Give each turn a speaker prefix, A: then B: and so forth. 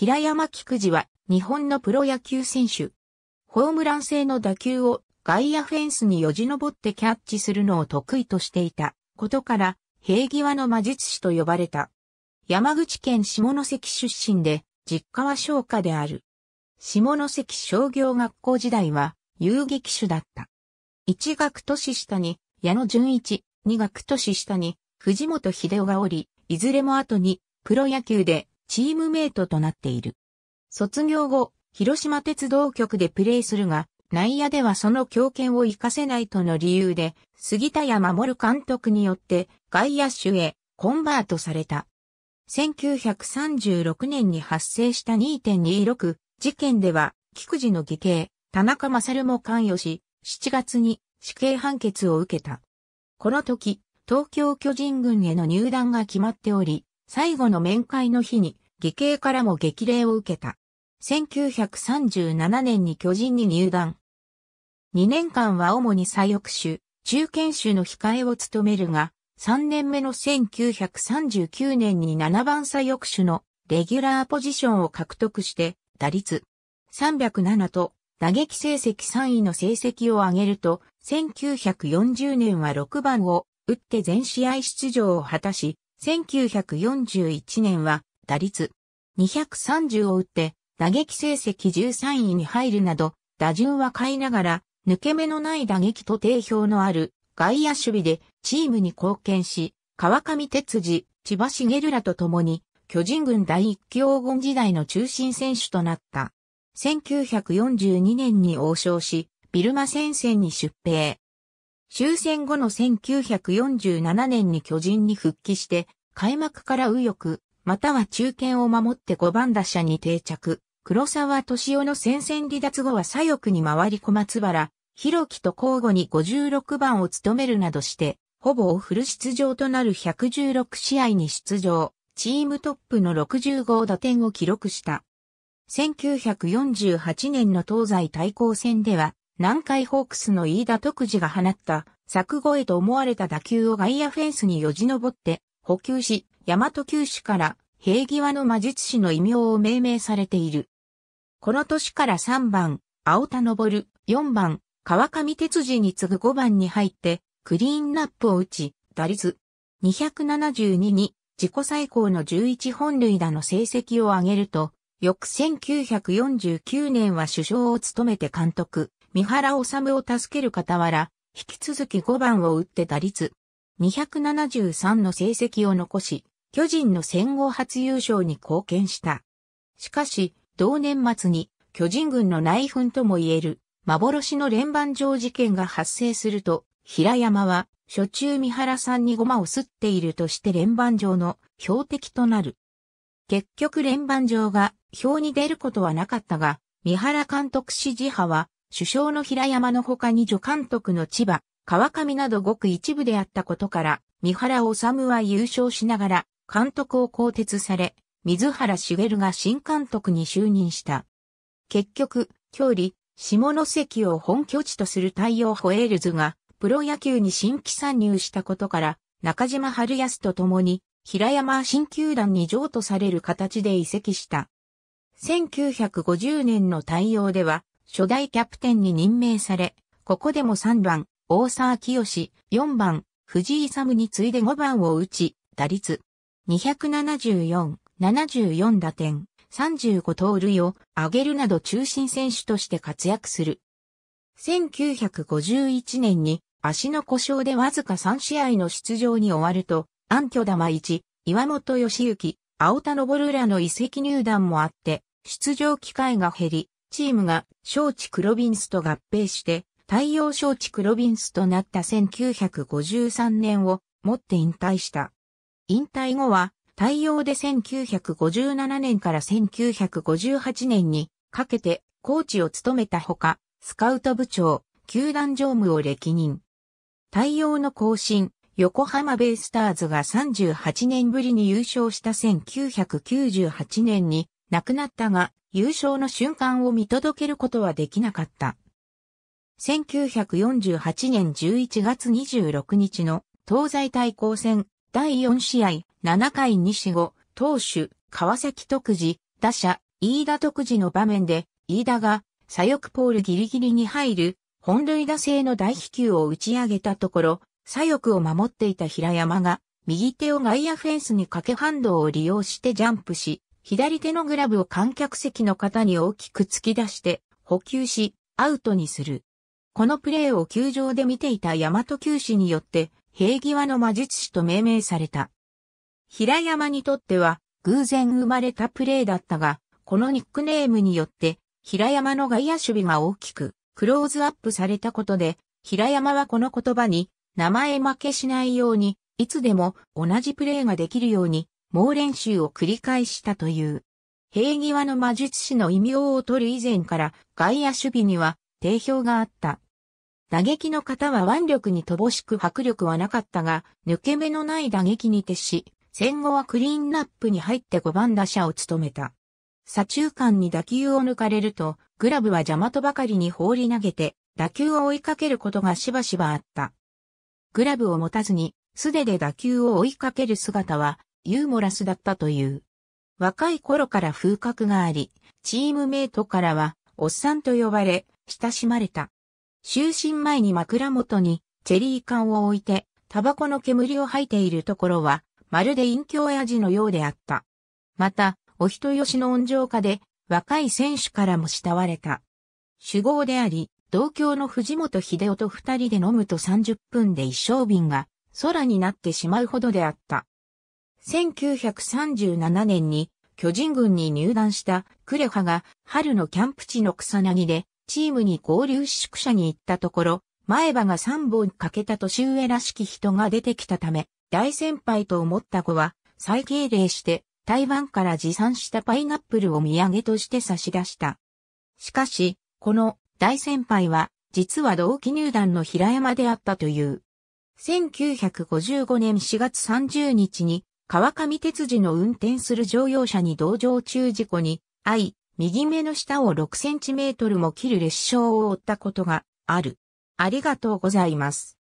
A: 平山菊池は日本のプロ野球選手。ホームラン性の打球を外野フェンスによじ登ってキャッチするのを得意としていたことから、平際の魔術師と呼ばれた。山口県下関出身で、実家は商家である。下関商業学校時代は遊撃手だった。1学年下に矢野純一、2学年下に藤本秀夫がおり、いずれも後にプロ野球でチームメイトとなっている。卒業後、広島鉄道局でプレーするが、内野ではその強権を活かせないとの理由で、杉田山守監督によって外野手へコンバートされた。1936年に発生した2.26事件では、菊池の義兄、田中勝も関与し、7月に死刑判決を受けた。この時、東京巨人軍への入団が決まっており、最後の面会の日に、義兄からも激励を受けた。1937年に巨人に入団。2年間は主に左翼手、中堅手の控えを務めるが、3年目の1939年に7番左翼手のレギュラーポジションを獲得して、打率307と打撃成績3位の成績を上げると、1940年は6番を打って全試合出場を果たし、1941年は打率230を打って打撃成績13位に入るなど打順は変えながら抜け目のない打撃と定評のある外野守備でチームに貢献し川上哲司、千葉茂らと共に巨人軍第一期黄金時代の中心選手となった。1942年に王将し、ビルマ戦線に出兵。終戦後の1947年に巨人に復帰して、開幕から右翼、または中堅を守って5番打者に定着。黒沢敏夫の戦線離脱後は左翼に回り小松原、広木と交互に56番を務めるなどして、ほぼフル出場となる116試合に出場、チームトップの65打点を記録した。1948年の東西対抗戦では、南海ホークスの飯田徳次が放った柵越えと思われた打球を外野フェンスによじ登って補給し、大和球種から平際の魔術師の異名を命名されている。この年から3番、青田昇、4番、川上哲次に次ぐ5番に入って、クリーンナップを打ち、打率272に自己最高の11本塁打の成績を上げると、翌1949年は首相を務めて監督、三原治を助ける傍ら、引き続き5番を打って打率273の成績を残し、巨人の戦後初優勝に貢献した。しかし、同年末に巨人軍の内紛ともいえる幻の連番上事件が発生すると、平山は、初中三原さんにゴマをすっているとして連番上の標的となる。結局連番上が表に出ることはなかったが、三原監督指示派は首相の平山の他に助監督の千葉、川上などごく一部であったことから、三原治は優勝しながら、監督を更迭され、水原茂が新監督に就任した。結局、郷里、下関を本拠地とする太陽ホエールズが、プロ野球に新規参入したことから、中島春康と共に、平山新球団に譲渡される形で移籍した。1950年の対応では、初代キャプテンに任命され、ここでも3番、大沢清、4番、藤井サムに次いで5番を打ち、打率274、74打点、35盗塁を上げるなど中心選手として活躍する。1951年に足の故障でわずか3試合の出場に終わると、暗居玉一、岩本義行、青田昇らの遺跡入団もあって、出場機会が減り、チームが小地ロビンスと合併して、太陽小地ロビンスとなった1953年をもって引退した。引退後は、太陽で1957年から1958年にかけてコーチを務めたほか、スカウト部長、球団常務を歴任。太陽の更新、横浜ベイスターズが38年ぶりに優勝した1998年に亡くなったが、優勝の瞬間を見届けることはできなかった。1948年11月26日の東西対抗戦第4試合7回西後、投手、川崎徳次、打者、飯田徳次の場面で、飯田が左翼ポールギリギリに入る本塁打制の大飛球を打ち上げたところ、左翼を守っていた平山が、右手を外野フェンスにかけハンドを利用してジャンプし、左手のグラブを観客席の方に大きく突き出して補給し、アウトにする。このプレーを球場で見ていた大和球士によって、平際の魔術師と命名された。平山にとっては、偶然生まれたプレーだったが、このニックネームによって、平山の外野守備が大きく、クローズアップされたことで、平山はこの言葉に、名前負けしないように、いつでも同じプレーができるように、猛練習を繰り返したという。平際の魔術師の異名を取る以前から外野守備には定評があった。打撃の方は腕力に乏しく迫力はなかったが、抜け目のない打撃に徹し、戦後はクリーンナップに入って5番打者を務めた。左中間に打球を抜かれると、グラブは邪魔とばかりに放り投げて、打球を追いかけることがしばしばあった。グラブを持たずに、素手で打球を追いかける姿は、ユーモラスだったという。若い頃から風格があり、チームメイトからは、おっさんと呼ばれ、親しまれた。就寝前に枕元に、チェリー缶を置いて、タバコの煙を吐いているところは、まるで隠居親父のようであった。また、お人よしの温情家で、若い選手からも慕われた。主語であり、同郷の藤本秀夫と二人で飲むと30分で一生瓶が空になってしまうほどであった。1937年に巨人軍に入団したクレハが春のキャンプ地の草薙でチームに合流し宿舎に行ったところ、前歯が3本欠けた年上らしき人が出てきたため、大先輩と思った子は再敬礼して台湾から持参したパイナップルを土産として差し出した。しかし、この大先輩は実は同期入団の平山であったという。1955年4月30日に川上哲司の運転する乗用車に同乗中事故に、遭い、右目の下を6センチメートルも切る列傷を負ったことがある。ありがとうございます。